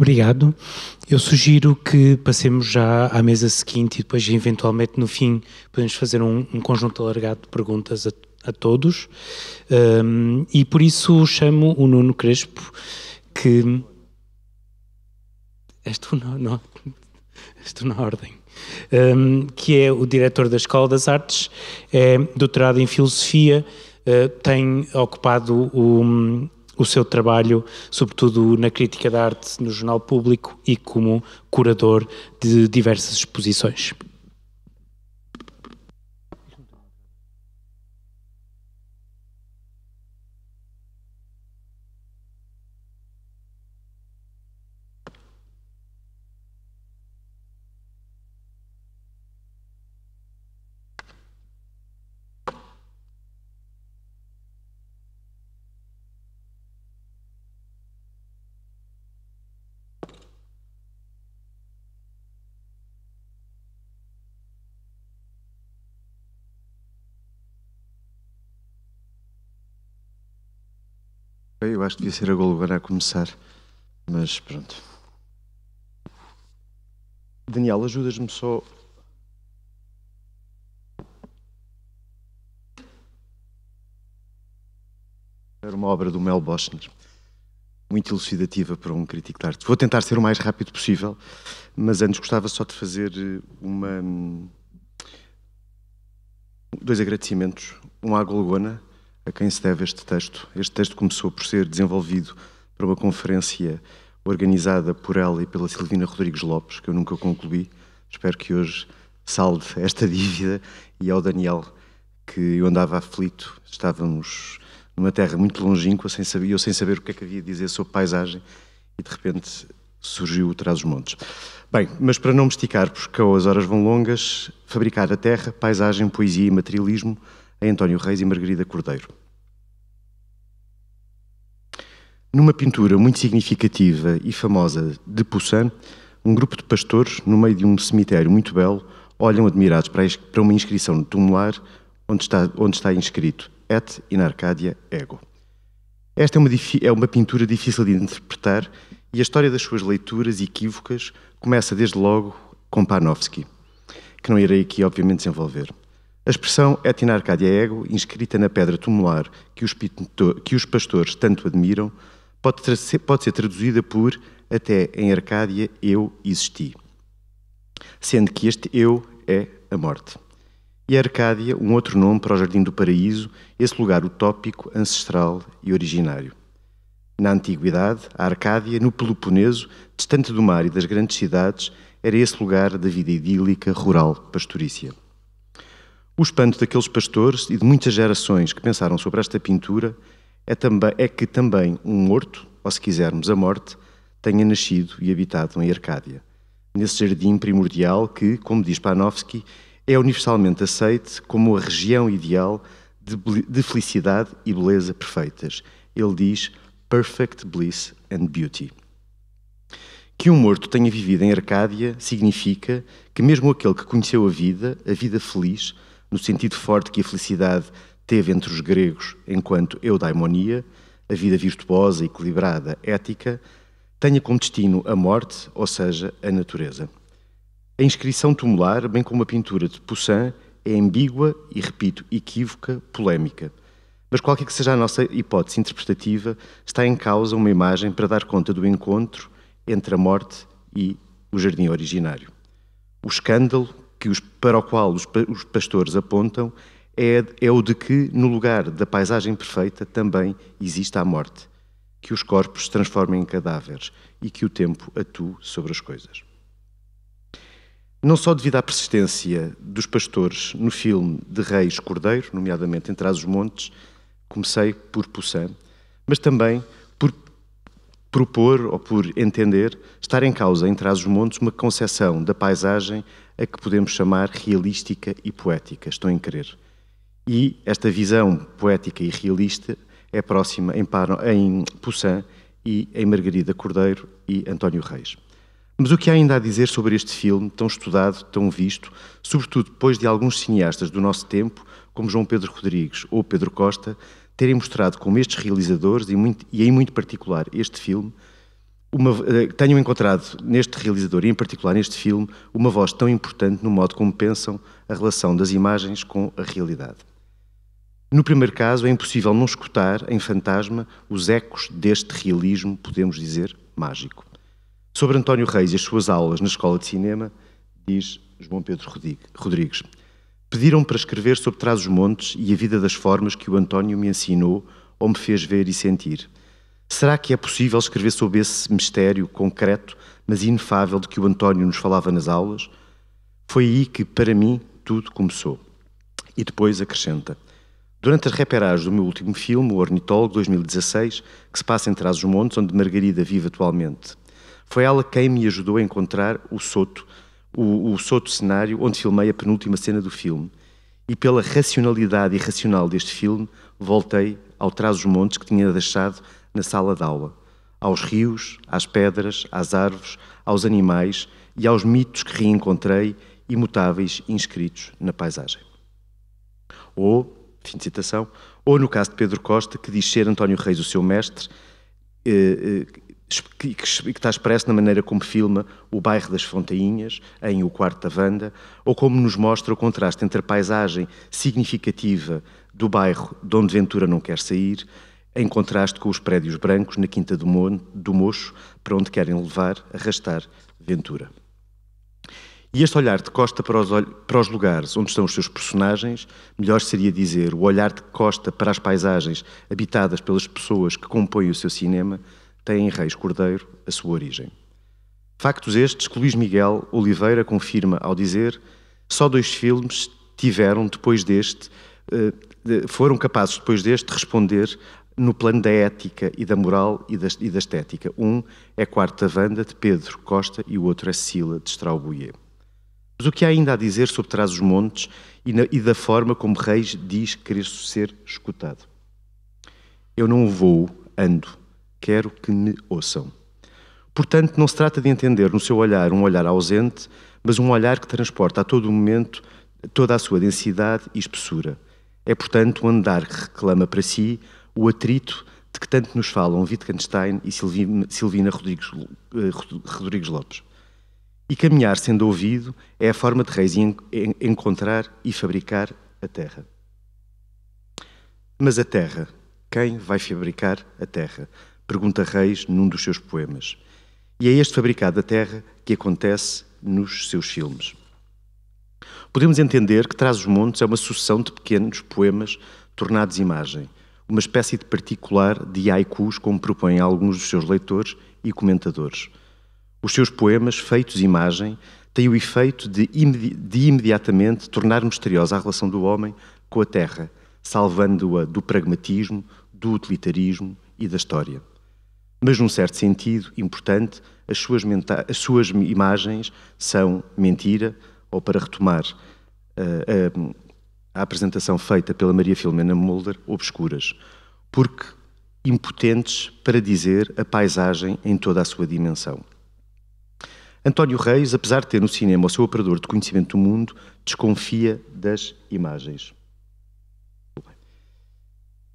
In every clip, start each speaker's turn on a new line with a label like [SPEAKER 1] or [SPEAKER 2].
[SPEAKER 1] Obrigado. Eu sugiro que passemos já à mesa seguinte e depois, eventualmente, no fim, podemos fazer um, um conjunto alargado de perguntas a, a todos. Um, e por isso chamo o Nuno Crespo, que. estou na, na ordem. Um, que é o diretor da Escola das Artes, é doutorado em Filosofia, uh, tem ocupado o o seu trabalho, sobretudo na crítica da arte no Jornal Público e como curador de diversas exposições. eu acho que devia ser a Gulliver a começar, mas pronto. Daniel, ajudas-me só. Era uma obra do Mel Boschner, muito elucidativa para um crítico de arte. Vou tentar ser o mais rápido possível, mas antes gostava só de fazer eh, uma, hum, dois agradecimentos. Um à Golgona, a quem se deve este texto. Este texto começou por ser desenvolvido para uma conferência organizada por ela e pela Silvina Rodrigues Lopes, que eu nunca concluí. Espero que hoje salde esta dívida e ao Daniel, que eu andava aflito, estávamos numa terra muito longínqua, sem saber, eu sem saber o que é que havia de dizer sobre paisagem, e de repente surgiu o Traz os Montes. Bem, mas para não me esticar, porque as horas vão longas, fabricar a terra, paisagem, poesia e materialismo, a é António Reis e Margarida Cordeiro. Numa pintura muito significativa e famosa de Poussin, um grupo de pastores, no meio de um cemitério muito belo, olham admirados para uma inscrição no tumular onde está, onde está inscrito Et in Arcadia Ego. Esta é uma, é uma pintura difícil de interpretar e a história das suas leituras equívocas começa desde logo com Panofsky, que não irei aqui, obviamente, desenvolver. A expressão etnarcadia é ego, inscrita na pedra tumular que os, que os pastores tanto admiram, pode, pode ser traduzida por até em Arcádia eu existi, sendo que este eu é a morte. E a Arcádia, um outro nome para o Jardim do Paraíso, esse lugar utópico, ancestral e originário. Na antiguidade, a Arcádia, no Peloponeso, distante do mar e das grandes cidades, era esse lugar da vida idílica, rural, pastorícia. O espanto daqueles pastores e de muitas gerações que pensaram sobre esta pintura é, também, é que também um morto, ou se quisermos, a morte, tenha nascido e habitado em Arcádia, nesse jardim primordial que, como diz Panofsky, é universalmente aceite como a região ideal de, de felicidade e beleza perfeitas. Ele diz perfect bliss and beauty. Que um morto tenha vivido em Arcádia significa que mesmo aquele que conheceu a vida, a vida feliz, no sentido forte que a felicidade teve entre os gregos enquanto eudaimonia, a vida virtuosa, equilibrada, ética, tenha como destino a morte, ou seja, a natureza. A inscrição tumular, bem como a pintura de Poussin, é ambígua e, repito, equívoca, polémica. Mas qualquer que seja a nossa hipótese interpretativa, está em causa uma imagem para dar conta do encontro entre a morte e o jardim originário. O escândalo, que os, para o qual os, os pastores apontam é, é o de que, no lugar da paisagem perfeita, também exista a morte, que os corpos se transformem em cadáveres e que o tempo atue sobre as coisas. Não só devido à persistência dos pastores no filme de Reis Cordeiro, nomeadamente Entre as Montes, comecei por Poussin, mas também por propor ou por entender estar em causa entre as montes uma concepção da paisagem a que podemos chamar realística e poética, estou em querer. E esta visão poética e realista é próxima em, Pano, em Poussin e em Margarida Cordeiro e António Reis. Mas o que há ainda a dizer sobre este filme, tão estudado, tão visto, sobretudo depois de alguns cineastas do nosso tempo, como João Pedro Rodrigues ou Pedro Costa, terem mostrado como estes realizadores, e, muito, e em muito particular este filme, uma, eh, tenham encontrado neste realizador e em particular neste filme uma voz tão importante no modo como pensam a relação das imagens com a realidade. No primeiro caso, é impossível não escutar em fantasma os ecos deste realismo, podemos dizer, mágico. Sobre António Reis e as suas aulas na Escola de Cinema, diz João Pedro Rodrigues: Pediram para escrever sobre Trás-os-Montes e a vida das formas que o António me ensinou ou me fez ver e sentir Será que é possível escrever sobre esse mistério concreto, mas inefável, de que o António nos falava nas aulas? Foi aí que, para mim, tudo começou. E depois acrescenta. Durante as reperagens do meu último filme, O Ornitólogo, 2016, que se passa em Trás-os-Montes, onde Margarida vive atualmente, foi ela quem me ajudou a encontrar o Soto, o, o Soto cenário onde filmei a penúltima cena do filme. E pela racionalidade irracional deste filme, voltei ao Trás-os-Montes que tinha deixado na sala de aula, aos rios, às pedras, às árvores, aos animais e aos mitos que reencontrei, imutáveis inscritos na paisagem. Ou, fim de citação, ou no caso de Pedro Costa, que diz ser António Reis o seu mestre, eh, eh, que, que, está expresso na maneira como filma o bairro das Fontainhas, em O Quarto da Vanda, ou como nos mostra o contraste entre a paisagem significativa do bairro de onde Ventura não quer sair em contraste com os prédios brancos na Quinta do, Mon, do Mocho, para onde querem levar, arrastar Ventura. E este olhar de Costa para os, para os, lugares onde estão os seus personagens, melhor seria dizer o olhar de Costa para as paisagens habitadas pelas pessoas que compõem o seu cinema, tem em Reis Cordeiro a sua origem. Factos estes que Luís Miguel Oliveira confirma ao dizer só dois filmes tiveram depois deste, eh, foram capazes depois deste responder no plano da ética e da moral e da, e da estética. Um é Quarta Vanda, de Pedro Costa, e o outro é Sila, de Straubuyer. Mas o que há ainda a dizer sobre Trás os Montes e, na, e da forma como Reis diz querer ser escutado? Eu não vou, ando, quero que me ouçam. Portanto, não se trata de entender no seu olhar um olhar ausente, mas um olhar que transporta a todo momento toda a sua densidade e espessura. É, portanto, um andar que reclama para si o atrito de que tanto nos falam Wittgenstein e Silvina Rodrigues, eh, Rodrigues Lopes. E caminhar sendo ouvido é a forma de Reis encontrar e fabricar a terra. Mas a terra, quem vai fabricar a terra? Pergunta Reis num dos seus poemas. E é este fabricado da terra que acontece nos seus filmes. Podemos entender que Traz os Montes é uma sucessão de pequenos poemas tornados imagem, uma espécie de particular de haikus, como propõem alguns dos seus leitores e comentadores. Os seus poemas, feitos imagem, têm o efeito de, imedi de imediatamente tornar misteriosa a relação do homem com a terra, salvando-a do pragmatismo, do utilitarismo e da história. Mas, num certo sentido importante, as suas, as suas imagens são mentira, ou para retomar uh, uh, à apresentação feita pela Maria Filomena Mulder, obscuras, porque impotentes para dizer a paisagem em toda a sua dimensão. António Reis, apesar de ter no cinema o seu operador de conhecimento do mundo, desconfia das imagens.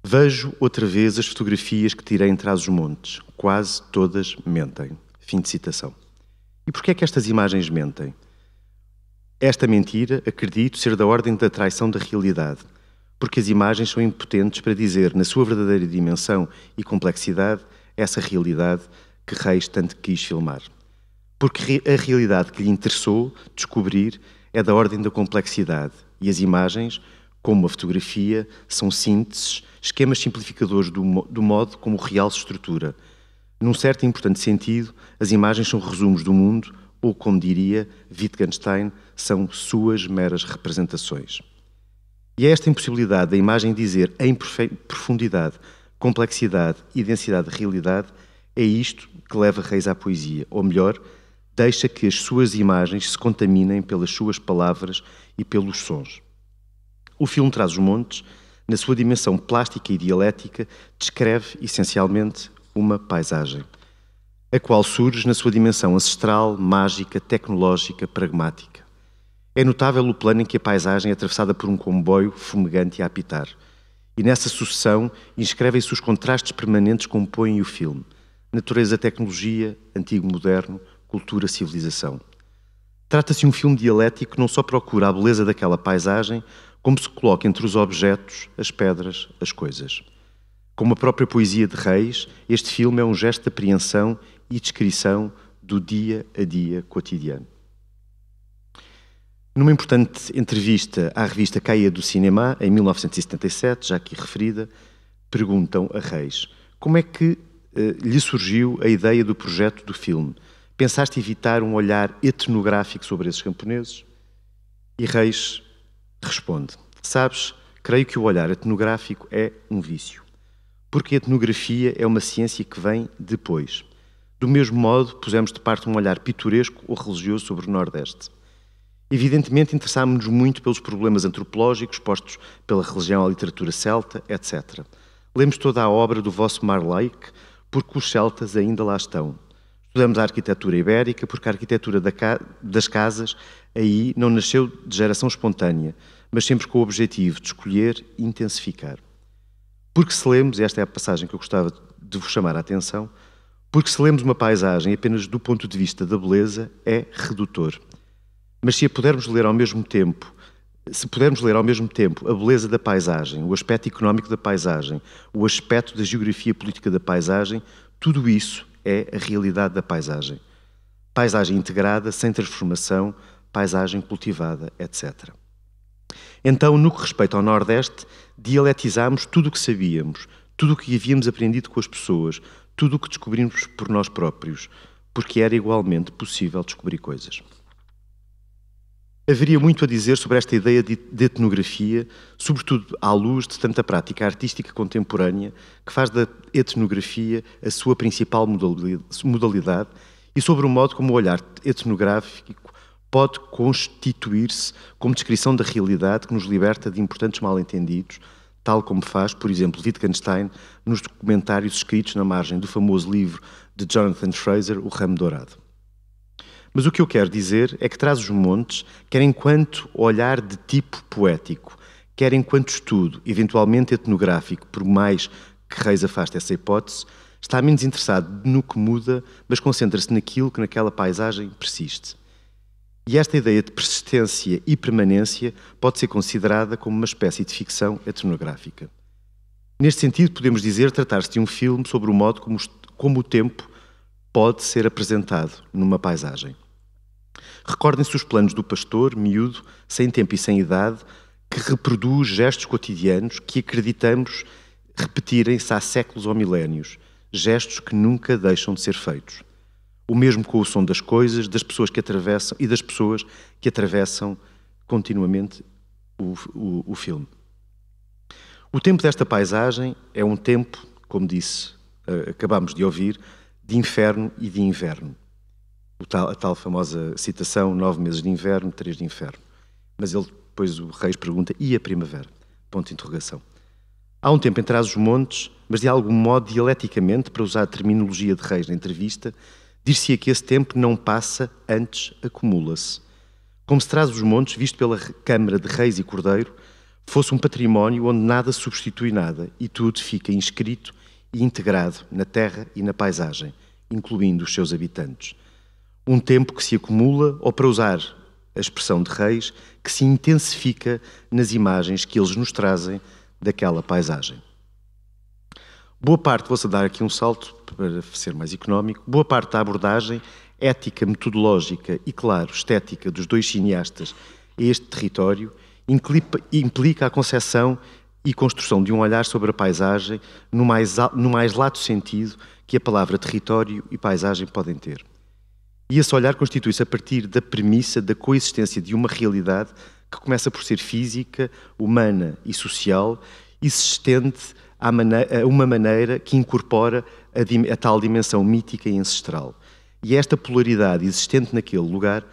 [SPEAKER 1] Vejo outra vez as fotografias que tirei em trás os montes. Quase todas mentem. Fim de citação. E porquê é que estas imagens mentem? Esta mentira acredito ser da ordem da traição da realidade, porque as imagens são impotentes para dizer, na sua verdadeira dimensão e complexidade, essa realidade que Reis tanto quis filmar. Porque a realidade que lhe interessou descobrir é da ordem da complexidade e as imagens, como a fotografia, são sínteses, esquemas simplificadores do, do modo como o real se estrutura. Num certo e importante sentido, as imagens são resumos do mundo ou como diria Wittgenstein, são suas meras representações. E é esta impossibilidade da imagem dizer em profundidade, complexidade e densidade de realidade é isto que leva Reis à poesia, ou melhor, deixa que as suas imagens se contaminem pelas suas palavras e pelos sons. O filme Traz os Montes, na sua dimensão plástica e dialética, descreve essencialmente uma paisagem a qual surge na sua dimensão ancestral, mágica, tecnológica, pragmática. É notável o plano em que a paisagem é atravessada por um comboio fumegante a apitar. E nessa sucessão inscrevem-se os contrastes permanentes que compõem o filme. Natureza-tecnologia, antigo-moderno, cultura-civilização. Trata-se de um filme dialético que não só procura a beleza daquela paisagem, como se coloca entre os objetos, as pedras, as coisas. Como a própria poesia de Reis, este filme é um gesto de apreensão e descrição do dia a dia cotidiano. Numa importante entrevista à revista Caia do Cinema, em 1977, já aqui referida, perguntam a Reis como é que eh, lhe surgiu a ideia do projeto do filme. Pensaste evitar um olhar etnográfico sobre esses camponeses? E Reis responde: Sabes, creio que o olhar etnográfico é um vício porque a etnografia é uma ciência que vem depois. Do mesmo modo, pusemos de parte um olhar pitoresco ou religioso sobre o Nordeste. Evidentemente, interessámos-nos muito pelos problemas antropológicos postos pela religião à literatura celta, etc. Lemos toda a obra do vosso Marlake, porque os celtas ainda lá estão. Estudamos a arquitetura ibérica, porque a arquitetura das casas aí não nasceu de geração espontânea, mas sempre com o objetivo de escolher e intensificar. Porque se lemos, e esta é a passagem que eu gostava de vos chamar a atenção, porque se lemos uma paisagem apenas do ponto de vista da beleza, é redutor. Mas se a pudermos ler ao mesmo tempo, se pudermos ler ao mesmo tempo a beleza da paisagem, o aspecto económico da paisagem, o aspecto da geografia política da paisagem, tudo isso é a realidade da paisagem. Paisagem integrada, sem transformação, paisagem cultivada, etc. Então, no que respeita ao Nordeste, dialetizámos tudo o que sabíamos, tudo o que havíamos aprendido com as pessoas, tudo o que descobrimos por nós próprios, porque era igualmente possível descobrir coisas. Haveria muito a dizer sobre esta ideia de, etnografia, sobretudo à luz de tanta prática artística contemporânea que faz da etnografia a sua principal modalidade e sobre o modo como o olhar etnográfico pode constituir-se como descrição da realidade que nos liberta de importantes mal-entendidos, tal como faz, por exemplo, Wittgenstein nos documentários escritos na margem do famoso livro de Jonathan Fraser, O Ramo Dourado. Mas o que eu quero dizer é que traz os montes, quer enquanto olhar de tipo poético, quer enquanto estudo, eventualmente etnográfico, por mais que Reis afaste essa hipótese, está menos interessado no que muda, mas concentra-se naquilo que naquela paisagem persiste. E esta ideia de persistência e permanência pode ser considerada como uma espécie de ficção etnográfica. Neste sentido, podemos dizer tratar-se de um filme sobre o modo como, como o tempo pode ser apresentado numa paisagem. Recordem-se os planos do pastor, miúdo, sem tempo e sem idade, que reproduz gestos cotidianos que acreditamos repetirem-se há séculos ou milénios, gestos que nunca deixam de ser feitos. O mesmo com o som das coisas, das pessoas que atravessam e das pessoas que atravessam continuamente o, o, o filme. O tempo desta paisagem é um tempo, como disse, eh, acabamos de ouvir, de inferno e de inverno. Tal, a tal famosa citação, nove meses de inverno, três de inferno. Mas ele depois o Reis pergunta, e a primavera? Ponto de interrogação. Há um tempo entre as os montes, mas de algum modo dialeticamente, para usar a terminologia de Reis na entrevista, Dir-se-ia que esse tempo não passa, antes acumula-se. Como se traz os montes, visto pela Câmara de Reis e Cordeiro, fosse um património onde nada substitui nada e tudo fica inscrito e integrado na terra e na paisagem, incluindo os seus habitantes. Um tempo que se acumula, ou para usar a expressão de Reis, que se intensifica nas imagens que eles nos trazem daquela paisagem. Boa parte, vou-se dar aqui um salto para ser mais económico, boa parte da abordagem ética, metodológica e, claro, estética dos dois cineastas a este território implica a concepção e construção de um olhar sobre a paisagem no mais, no mais lato sentido que a palavra território e paisagem podem ter. E esse olhar constitui-se a partir da premissa da coexistência de uma realidade que começa por ser física, humana e social e se estende maneira, uma maneira que incorpora a, a tal dimensão mítica e ancestral. E é esta polaridade existente naquele lugar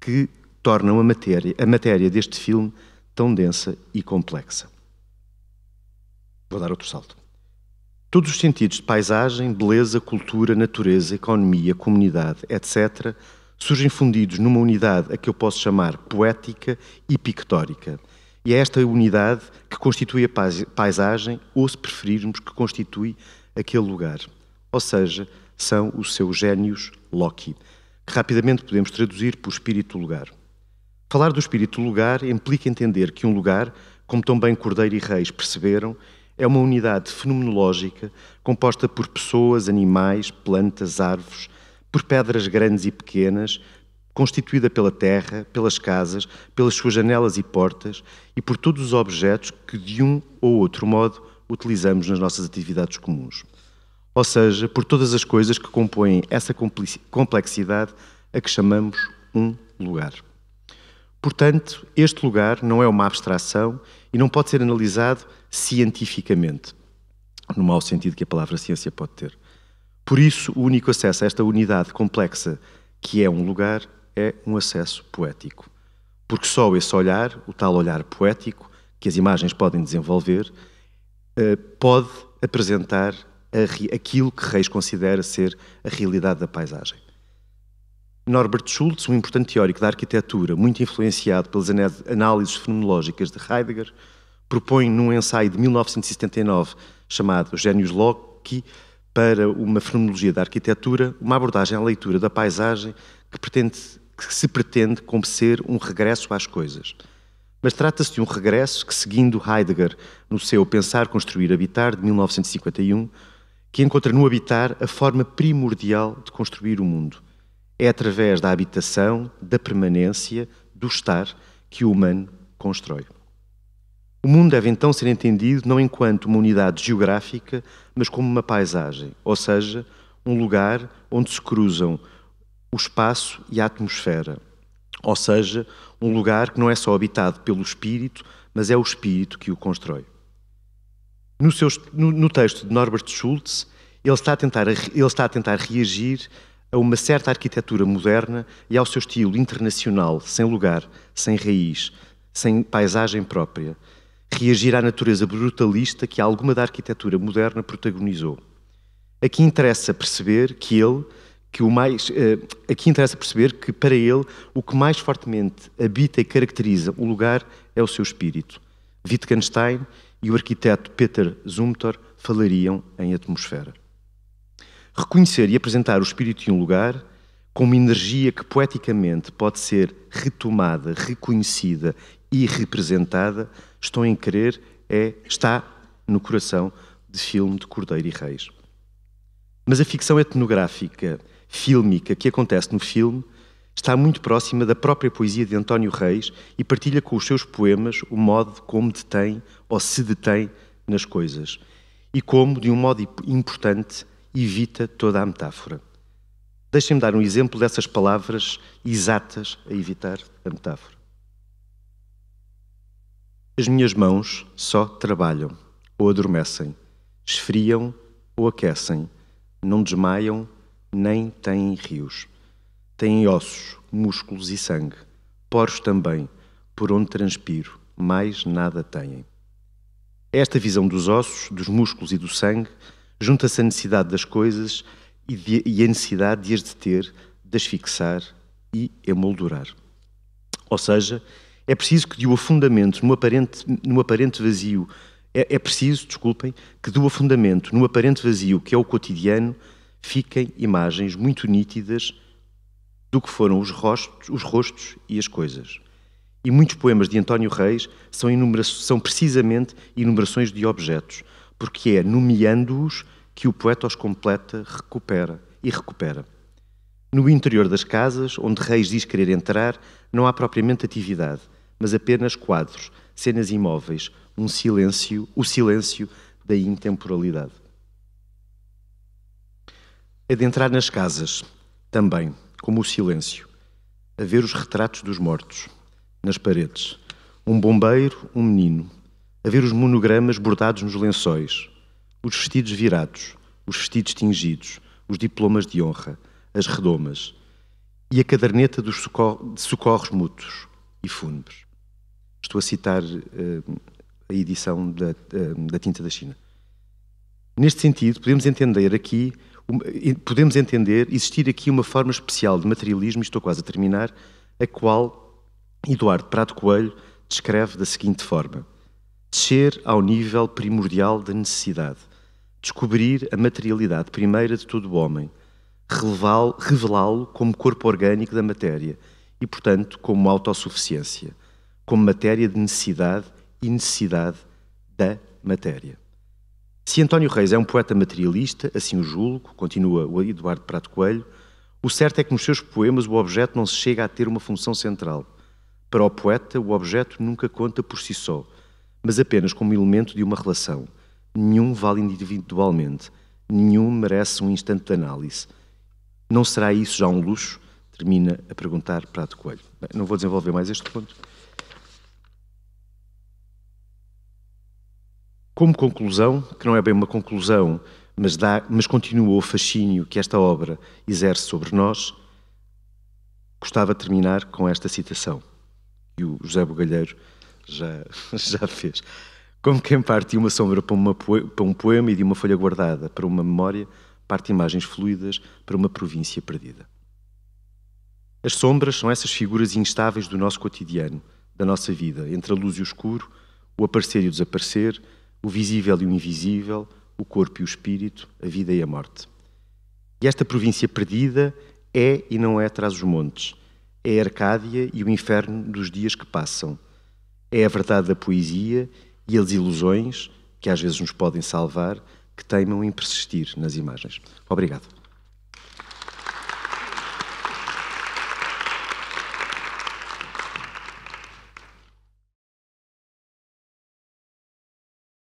[SPEAKER 1] que torna uma matéria, a matéria deste filme tão densa e complexa. Vou dar outro salto. Todos os sentidos de paisagem, beleza, cultura, natureza, economia, comunidade, etc., surgem fundidos numa unidade a que eu posso chamar poética e pictórica. E é esta unidade que constitui a paisagem, ou se preferirmos, que constitui aquele lugar. Ou seja, são os seus gênios Loki, que rapidamente podemos traduzir por espírito do lugar. Falar do espírito do lugar implica entender que um lugar, como tão bem Cordeiro e Reis perceberam, é uma unidade fenomenológica composta por pessoas, animais, plantas, árvores, por pedras grandes e pequenas, constituída pela terra, pelas casas, pelas suas janelas e portas e por todos os objetos que, de um ou outro modo, utilizamos nas nossas atividades comuns. Ou seja, por todas as coisas que compõem essa complexidade a que chamamos um lugar. Portanto, este lugar não é uma abstração e não pode ser analisado cientificamente, no mau sentido que a palavra ciência pode ter. Por isso, o único acesso a esta unidade complexa que é um lugar é um acesso poético. Porque só esse olhar, o tal olhar poético, que as imagens podem desenvolver, eh, pode apresentar aquilo que Reis considera ser a realidade da paisagem. Norbert Schultz, um importante teórico da arquitetura, muito influenciado pelas análises fenomenológicas de Heidegger, propõe num ensaio de 1979 chamado Gênios Locke para uma fenomenologia da arquitetura, uma abordagem à leitura da paisagem que pretende que se pretende como ser um regresso às coisas. Mas trata-se de um regresso que, seguindo Heidegger no seu Pensar, Construir, Habitar, de 1951, que encontra no habitar a forma primordial de construir o mundo. É através da habitação, da permanência, do estar, que o humano constrói. O mundo deve então ser entendido não enquanto uma unidade geográfica, mas como uma paisagem, ou seja, um lugar onde se cruzam o espaço e a atmosfera, ou seja, um lugar que não é só habitado pelo espírito, mas é o espírito que o constrói. No, seu, no, no texto de Norbert Schultz, ele está, a tentar, ele está a tentar reagir a uma certa arquitetura moderna e ao seu estilo internacional, sem lugar, sem raiz, sem paisagem própria. Reagir à natureza brutalista que alguma da arquitetura moderna protagonizou. Aqui interessa perceber que ele, que o mais. Eh, aqui interessa perceber que, para ele, o que mais fortemente habita e caracteriza o lugar é o seu espírito. Wittgenstein e o arquiteto Peter Zumthor falariam em atmosfera. Reconhecer e apresentar o espírito de um lugar com uma energia que poeticamente pode ser retomada, reconhecida e representada, estão em querer, é, está no coração de filme de Cordeiro e Reis. Mas a ficção etnográfica fílmica que acontece no filme está muito próxima da própria poesia de António Reis e partilha com os seus poemas o modo como detém ou se detém nas coisas e como, de um modo importante, evita toda a metáfora. Deixem-me dar um exemplo dessas palavras exatas a evitar a metáfora. As minhas mãos só trabalham ou adormecem, esfriam ou aquecem, não desmaiam nem têm rios. Têm ossos, músculos e sangue, poros também, por onde transpiro, mais nada têm. Esta visão dos ossos, dos músculos e do sangue junta-se à necessidade das coisas e, de, e a necessidade de as deter, de as fixar e emoldurar. Ou seja, é preciso que do afundamento no aparente, no aparente vazio, é, é preciso, desculpem, que do afundamento no aparente vazio que é o cotidiano, fiquem imagens muito nítidas do que foram os rostos, os rostos e as coisas. E muitos poemas de António Reis são, são precisamente enumerações de objetos, porque é nomeando-os que o poeta os completa, recupera e recupera. No interior das casas, onde Reis diz querer entrar, não há propriamente atividade, mas apenas quadros, cenas imóveis, um silêncio, o silêncio da intemporalidade. Adentrar é nas casas, também, como o silêncio. A ver os retratos dos mortos, nas paredes. Um bombeiro, um menino. A ver os monogramas bordados nos lençóis. Os vestidos virados, os vestidos tingidos, os diplomas de honra, as redomas. E a caderneta dos de socorros mútuos e fúnebres. Estou a citar uh, a edição da, uh, da Tinta da China. Neste sentido, podemos entender aqui podemos entender existir aqui uma forma especial de materialismo, e estou quase a terminar, a qual Eduardo Prado Coelho descreve da seguinte forma: descer ao nível primordial da necessidade, descobrir a materialidade primeira de todo o homem, revelá-lo como corpo orgânico da matéria e, portanto, como autossuficiência, como matéria de necessidade e necessidade da matéria. Se António Reis é um poeta materialista, assim o julgo, continua o Eduardo Prato Coelho, o certo é que nos seus poemas o objeto não se chega a ter uma função central. Para o poeta, o objeto nunca conta por si só, mas apenas como elemento de uma relação. Nenhum vale individualmente, nenhum merece um instante de análise. Não será isso já um luxo? Termina a perguntar Prato Coelho. Bem, não vou desenvolver mais este ponto. Como conclusão, que não é bem uma conclusão, mas, dá, mas continua o fascínio que esta obra exerce sobre nós, gostava de terminar com esta citação, que o José Bugalheiro já, já fez. Como quem parte de uma sombra para, uma, para um poema e de uma folha guardada para uma memória, parte imagens fluidas para uma província perdida. As sombras são essas figuras instáveis do nosso cotidiano, da nossa vida, entre a luz e o escuro, o aparecer e o desaparecer, o visível e o invisível, o corpo e o espírito, a vida e a morte. E esta província perdida é e não é traz os montes. É a Arcádia e o inferno dos dias que passam. É a verdade da poesia e as ilusões, que às vezes nos podem salvar, que teimam em persistir nas imagens. Obrigado.